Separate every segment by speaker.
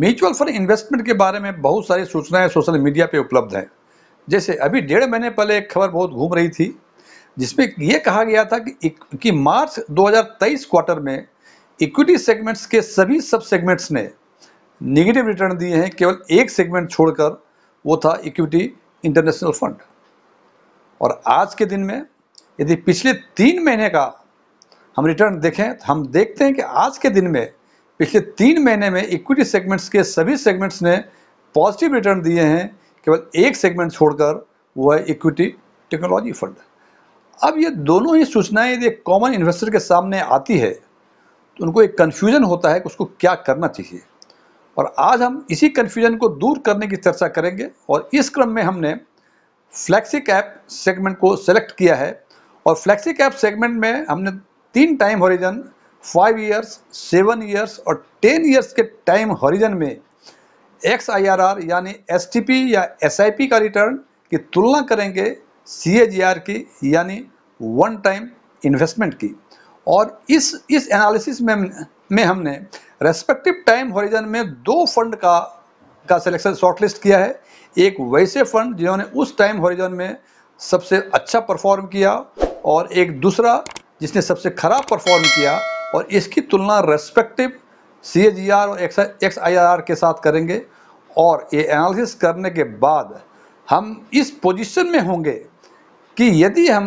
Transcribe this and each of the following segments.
Speaker 1: Mutual fund investment के बारे में बहुत सारी सूचनाएं सोशल मीडिया पे उपलब्ध हैं जैसे अभी डेढ़ महीने पहले एक खबर बहुत घूम रही थी जिसमें यह कहा गया था कि, कि मार्च 2023 क्वार्टर में इक्विटी सेगमेंट्स के सभी सब सेगमेंट्स ने निगेटिव रिटर्न दिए हैं केवल एक सेगमेंट छोड़कर वो था इक्विटी इंटरनेशनल फंड और आज के दिन में यदि पिछले तीन महीने का हम रिटर्न देखें तो हम देखते हैं कि आज के दिन में पिछले तीन महीने में इक्विटी सेगमेंट्स के सभी सेगमेंट्स ने पॉजिटिव रिटर्न दिए हैं केवल एक सेगमेंट छोड़कर वो है इक्विटी टेक्नोलॉजी फंड अब ये दोनों ही सूचनाएं यदि एक कॉमन इन्वेस्टर के सामने आती है तो उनको एक कन्फ्यूजन होता है कि उसको क्या करना चाहिए और आज हम इसी कन्फ्यूजन को दूर करने की चर्चा करेंगे और इस क्रम में हमने फ्लैक्सी कैप सेगमेंट को सेलेक्ट किया है और फ्लैक्सी कैप सेगमेंट में हमने तीन time horizon five years seven years और टेन ईयर्स के टाइम हॉरिजन में एक्स आई आर आर यानी एस टी पी या एस आई पी का रिटर्न की तुलना करेंगे सी ए जी आर की यानी वन टाइम इन्वेस्टमेंट की और इस इस एनालिसिस में में हमने रेस्पेक्टिव टाइम हॉरिजन में दो फंड का का सिलेक्शन शॉर्टलिस्ट किया है एक वैसे फंड जिन्होंने उस टाइम हॉरिजन में सबसे अच्छा परफॉर्म किया और एक दूसरा जिसने सबसे खराब परफॉर्म किया और इसकी तुलना रेस्पेक्टिव सी एच आर और एक्स आई आर के साथ करेंगे और ये एनालिसिस करने के बाद हम इस पोजीशन में होंगे कि यदि हम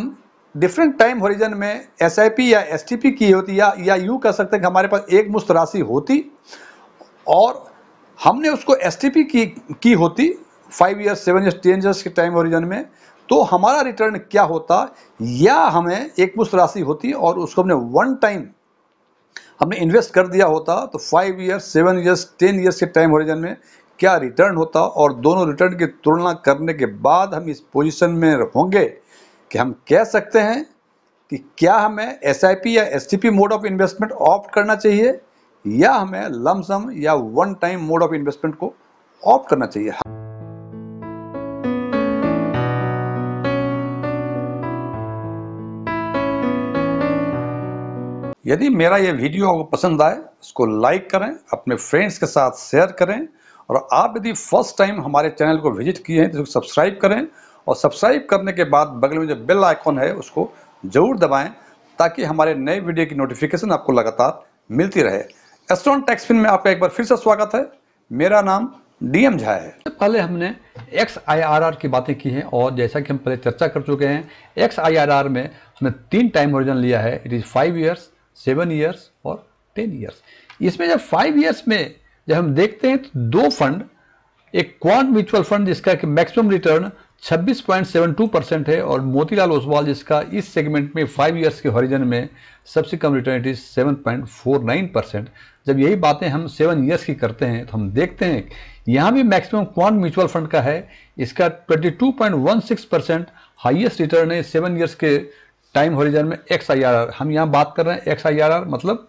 Speaker 1: डिफरेंट टाइम होरिजन में एस या एस की होती या या यूँ कह सकते हैं कि हमारे पास एक मुश्त राशि होती और हमने उसको एस की की होती five years seven years ten years के टाइम ओरिजन में तो हमारा रिटर्न क्या होता या हमें एक मुश्त राशि होती और उसको हमने वन टाइम हमने इन्वेस्ट कर दिया होता तो five years seven years ten years के टाइम ओरिजन में क्या रिटर्न होता और दोनों रिटर्न की तुलना करने के बाद हम इस पोजिशन में होंगे कि हम कह सकते हैं कि क्या हमें एस या S mode of investment opt करना चाहिए या हमें लमसम या one time mode of investment को ऑप्ट करना चाहिए यदि मेरा ये वीडियो आपको पसंद आए इसको लाइक करें अपने फ्रेंड्स के साथ शेयर करें और आप यदि फर्स्ट टाइम हमारे चैनल को विजिट किए हैं तो इसको सब्सक्राइब करें और सब्सक्राइब करने के बाद बगल में जो बेल आइकॉन है उसको ज़रूर दबाएं ताकि हमारे नए वीडियो की नोटिफिकेशन आपको लगातार मिलती रहे एस्ट्रॉन टैक्सफिन में आपका एक बार फिर से स्वागत है मेरा नाम डीएम झा है पहले हमने एक्स की बातें की हैं और जैसा कि हम पहले चर्चा कर चुके हैं एक्स में हमने तीन टाइम ओरिजन लिया है it is five years seven years और टेन ईयर्स इसमें जब फाइव ईयर्स में जब हम देखते हैं तो दो फंड एक क्वांट म्यूचुअल फंड जिसका कि मैक्सिमम रिटर्न 26.72 परसेंट है और मोतीलाल ओसवाल जिसका इस सेगमेंट में फाइव ईयर्स के हॉरिजन में सबसे कम return it is nine percent जब यही बातें हम सेवन ईयर्स की करते हैं तो हम देखते हैं यहाँ भी मैक्सिमम क्वांट म्यूचुअल फंड का है इसका 22.16 परसेंट हाइएस्ट रिटर्न है सेवन ईयर्स के टाइम होरिजन में एक्स आई आर आर हम यहाँ बात कर रहे हैं एक्स आई आर आर मतलब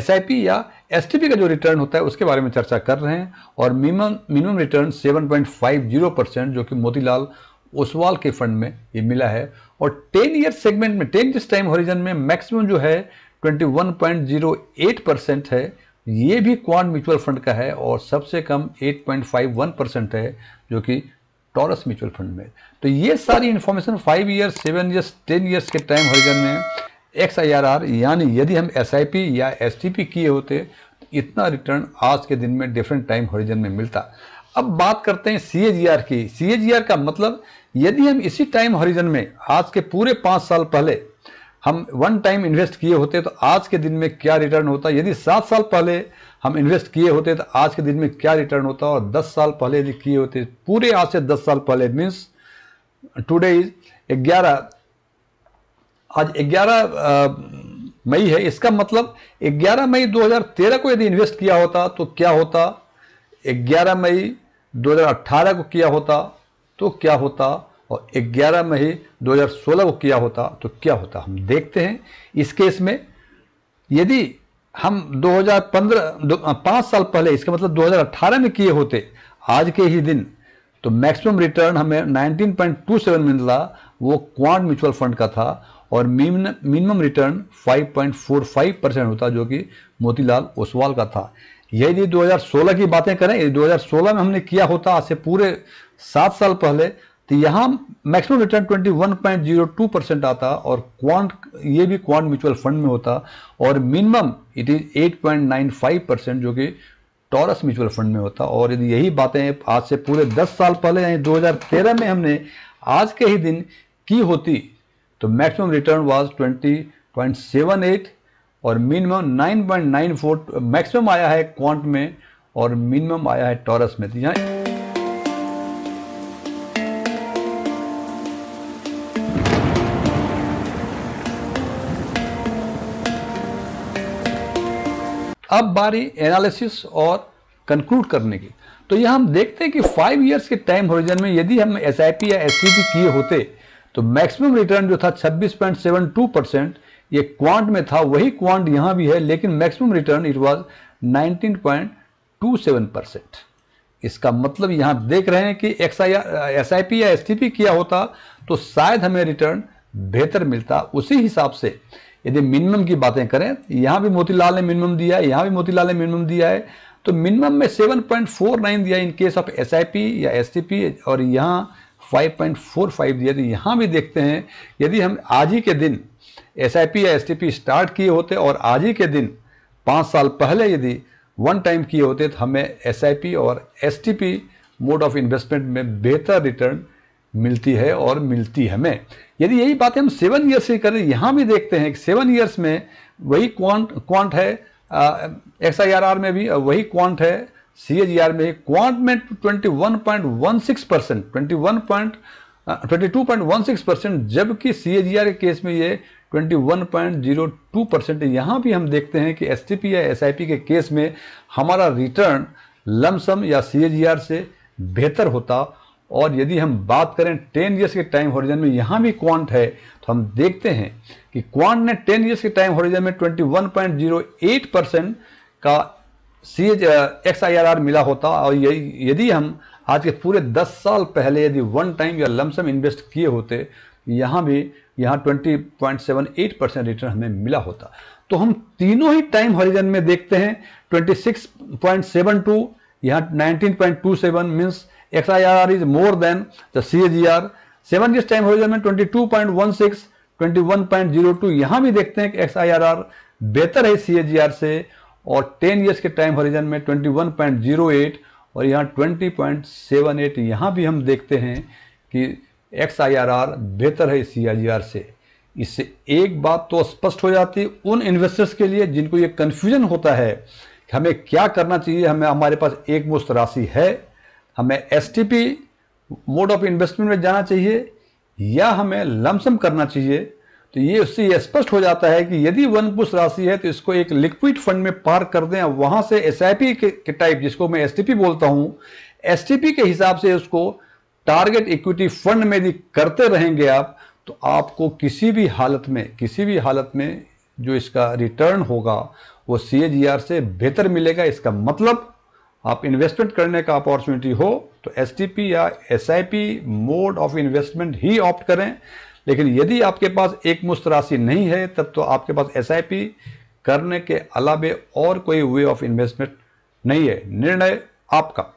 Speaker 1: एस आई पी या एस टी पी का जो रिटर्न होता है उसके बारे में चर्चा कर रहे हैं और minimum minimum return seven point five zero percent जो कि मोतीलाल ओसवाल के फंड में ये मिला है और टेन ईयर सेगमेंट में टेन जिस टाइम होरिजन में मैक्सिमम जो है twenty one point zero eight percent है ये भी क्वांट म्यूचुअल फंड का है और सबसे कम eight point five one percent है जो कि टॉरस म्यूचुअल फंड में तो ये सारी information five years seven years ten years के टाइम हॉरिजन में एक्स आर यानी यदि हम एस या एस किए होते तो इतना रिटर्न आज के दिन में डिफरेंट टाइम हॉरिजन में मिलता अब बात करते हैं सी e की सी e का मतलब यदि हम इसी टाइम हॉरिजन में आज के पूरे पाँच साल पहले हम वन टाइम इन्वेस्ट किए होते तो आज के दिन में क्या रिटर्न होता यदि सात साल पहले हम इन्वेस्ट किए होते तो आज के दिन में क्या रिटर्न होता और दस साल पहले यदि किए होते पूरे आज से दस साल पहले मीन्स टुडे इज ग्यारह आज ग्यारह मई है इसका मतलब ग्यारह मई 2013 को यदि इन्वेस्ट किया होता तो क्या होता ग्यारह मई 2018 को किया होता तो क्या होता और 11 मई 2016 को किया होता तो क्या होता हम देखते हैं इस केस में यदि हम 2015 पाँच साल पहले इसके मतलब 2018 में किए होते आज के ही दिन तो मैक्सिमम रिटर्न हमें 19.27 मिला वो क्वांट म्यूचुअल फंड का था और मिनिमम रिटर्न 5.45 परसेंट होता जो कि मोतीलाल ओसवाल का था यदि 2016 की बातें करें यदि 2016 में हमने किया होता आज से पूरे सात साल पहले तो यहां मैक्सिमम रिटर्न 21.02 परसेंट आता और क्वांट ये भी क्वांट म्यूचुअल फंड में होता और मिनिमम इट इज 8.95 परसेंट जो कि टॉरस म्यूचुअल फंड में होता और यदि यही बातें आज से पूरे 10 साल पहले यानी 2013 में हमने आज के ही दिन की होती तो मैक्सिमम रिटर्न वाज 20.78 और मिनिमम 9.94 मैक्सिमम आया है क्वांट में और मिनिमम आया है टॉरस में तो यहाँ अब बारी एनालिसिस और कंक्लूड करने की तो यह हम देखते हैं कि फाइव ईयर्स के टाइम होरिजन में यदि हम एस या एस किए होते तो मैक्सिमम रिटर्न जो था 26.72 परसेंट ये क्वांट में था वही क्वांट यहां भी है लेकिन maximum return it was 19.27 percent इसका मतलब यहां देख रहे हैं कि एस आई पी या एस किया होता तो शायद हमें रिटर्न बेहतर मिलता उसी हिसाब से यदि मिनिमम की बातें करें यहां तो यहाँ भी मोतीलाल ने मिनिमम दिया है यहाँ भी मोतीलाल ने मिनिमम दिया है तो मिनिमम में 7.49 दिया इन केस ऑफ एस या एस और यहाँ 5.45 दिया तो यहाँ भी देखते हैं यदि हम आज ही के दिन एस या एस स्टार्ट किए होते और आज ही के दिन पाँच साल पहले यदि वन टाइम किए होते तो हमें एस और एस मोड ऑफ इन्वेस्टमेंट में बेहतर रिटर्न मिलती है और मिलती हमें यदि यही बातें हम सेवन ईयर्स से करें यहां भी देखते हैं कि सेवन ईयर्स में वही क्वांट क्वांट है एक्स आई आर आर में भी वही क्वांट है सी एच आर में क्वांट में twenty one point one six percent twenty one point twenty two point one six percent जबकि सी एच आर के केस में ये twenty one point zero two percent यहाँ भी हम देखते हैं कि एस टी पी या एस आई पी के केस में हमारा रिटर्न लमसम या सी एच आर से बेहतर होता और यदि हम बात करें टेन ईयर्स के टाइम होरिजन में यहाँ भी क्वांट है तो हम देखते हैं कि क्वांट ने टेन ईयर्स के टाइम होरिजन में ट्वेंटी परसेंट का C H X I R R मिला होता और यदि हम आज के पूरे 10 साल पहले यदि वन टाइम या लमसम इन्वेस्ट किए होते यहाँ भी यहाँ 20.78 परसेंट रिटर्न हमें मिला होता तो हम तीनों ही टाइम हॉरिजन में देखते हैं 26.72 यहाँ seven means XIRR is more than the CAGR. E seven years time horizon में 22.16, 21.02 यहाँ भी देखते हैं कि एक्स बेहतर है सी आर e से और टेन ईयर्स के टाइम horizon में 21.08 और यहाँ 20.78 यहाँ भी हम देखते हैं कि एक्स आई आर आर बेहतर है सी आई जी आर से इससे एक बात तो स्पष्ट हो जाती है उन इन्वेस्टर्स के लिए जिनको ये कन्फ्यूजन होता है कि हमें क्या करना चाहिए हमें हमारे पास एक मुश्त राशि है हमें एस मोड ऑफ इन्वेस्टमेंट में जाना चाहिए या हमें लमसम करना चाहिए तो ये उससे ये स्पष्ट हो जाता है कि यदि वन पुष राशि है तो इसको एक लिक्विड फंड में पार कर दें वहां से एस के, के टाइप जिसको मैं एस बोलता हूं एस के हिसाब से उसको टारगेट इक्विटी फंड में यदि करते रहेंगे आप तो आपको किसी भी हालत में किसी भी हालत में जो इसका रिटर्न होगा वो सी से बेहतर मिलेगा इसका मतलब आप इन्वेस्टमेंट करने का अपॉर्चुनिटी हो तो एस या एस मोड ऑफ इन्वेस्टमेंट ही ऑप्ट करें लेकिन यदि आपके पास एक राशि नहीं है तब तो आपके पास एस करने के अलावे और कोई वे ऑफ इन्वेस्टमेंट नहीं है निर्णय आपका